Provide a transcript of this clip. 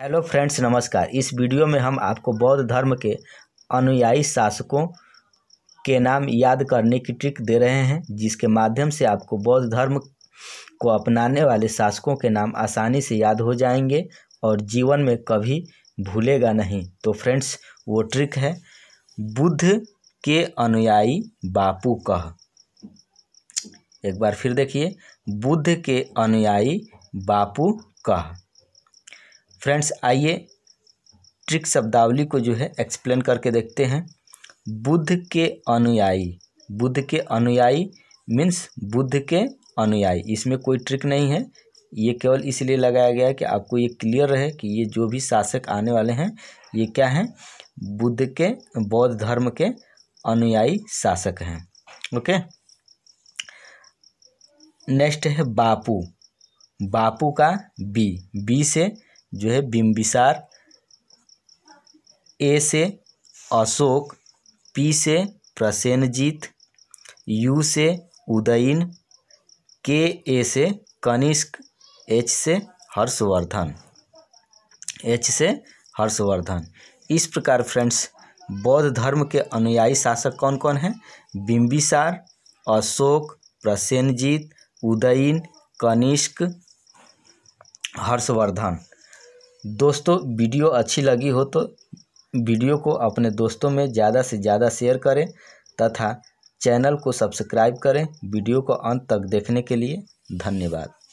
hello friends नमस्कार इस video में हम आपको बौद्ध धर्म के अनुयायी शासकों के नाम याद करने की ट्रिक दे रहे हैं जिसके माध्यम से आपको बौद्ध धर्म को अपनाने वाले शासकों के नाम आसानी से याद हो जाएंगे और जीवन में कभी भूलेगा नहीं तो फ्रेंड्स वो ट्रिक है बुद्ध के अनुयायी बापू कह एक बार फिर देखिए बुद्ध के अनुयायी बापू कह फ्रेंड्स आइए ट्रिक शब्दावली को जो है एक्सप्लेन करके देखते हैं बुद्ध के अनुयायी बुद्ध के अनुयायी मीन्स बुद्ध के अनुयायी इसमें कोई ट्रिक नहीं है ये केवल इसलिए लगाया गया है कि आपको ये क्लियर रहे कि ये जो भी शासक आने वाले हैं ये क्या हैं बुद्ध के बौद्ध धर्म के अनुयायी शासक हैं ओके नेक्स्ट है बापू बापू का बी बी से जो है बिम्बिसार ए से अशोक पी से प्रसेनजीत यू से उदयन के ए से कनिष्क एच से हर्षवर्धन एच से हर्षवर्धन इस प्रकार फ्रेंड्स बौद्ध धर्म के अनुयायी शासक कौन कौन हैं बिम्बिसार अशोक प्रसेनजीत उदयन कनिष्क हर्षवर्धन दोस्तों वीडियो अच्छी लगी हो तो वीडियो को अपने दोस्तों में ज़्यादा से ज़्यादा शेयर करें तथा चैनल को सब्सक्राइब करें वीडियो को अंत तक देखने के लिए धन्यवाद